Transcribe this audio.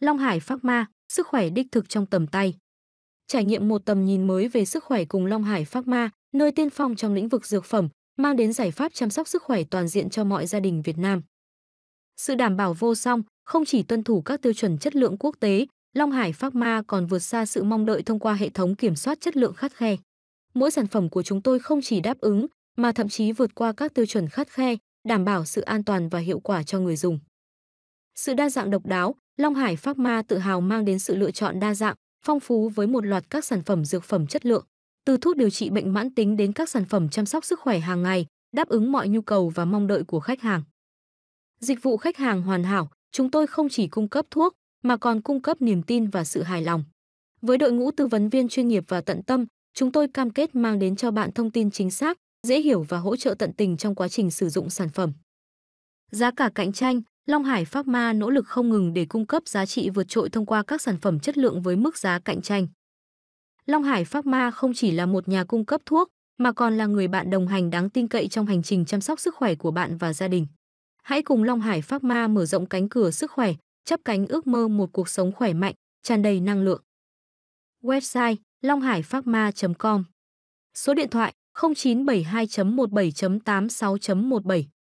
Long Hải Phác Ma, sức khỏe đích thực trong tầm tay. Trải nghiệm một tầm nhìn mới về sức khỏe cùng Long Hải Phác Ma, nơi tiên phong trong lĩnh vực dược phẩm, mang đến giải pháp chăm sóc sức khỏe toàn diện cho mọi gia đình Việt Nam. Sự đảm bảo vô song, không chỉ tuân thủ các tiêu chuẩn chất lượng quốc tế, Long Hải Phác Ma còn vượt xa sự mong đợi thông qua hệ thống kiểm soát chất lượng khắt khe. Mỗi sản phẩm của chúng tôi không chỉ đáp ứng, mà thậm chí vượt qua các tiêu chuẩn khắt khe, đảm bảo sự an toàn và hiệu quả cho người dùng. Sự đa dạng độc đáo, Long Hải Phác Ma tự hào mang đến sự lựa chọn đa dạng, phong phú với một loạt các sản phẩm dược phẩm chất lượng, từ thuốc điều trị bệnh mãn tính đến các sản phẩm chăm sóc sức khỏe hàng ngày, đáp ứng mọi nhu cầu và mong đợi của khách hàng. Dịch vụ khách hàng hoàn hảo, chúng tôi không chỉ cung cấp thuốc mà còn cung cấp niềm tin và sự hài lòng. Với đội ngũ tư vấn viên chuyên nghiệp và tận tâm, chúng tôi cam kết mang đến cho bạn thông tin chính xác, dễ hiểu và hỗ trợ tận tình trong quá trình sử dụng sản phẩm. Giá cả cạnh tranh Long Hải Pharma nỗ lực không ngừng để cung cấp giá trị vượt trội thông qua các sản phẩm chất lượng với mức giá cạnh tranh. Long Hải Pharma không chỉ là một nhà cung cấp thuốc, mà còn là người bạn đồng hành đáng tin cậy trong hành trình chăm sóc sức khỏe của bạn và gia đình. Hãy cùng Long Hải Pharma mở rộng cánh cửa sức khỏe, chấp cánh ước mơ một cuộc sống khỏe mạnh, tràn đầy năng lượng. Website longhaiphacma.com Số điện thoại 0972.17.86.17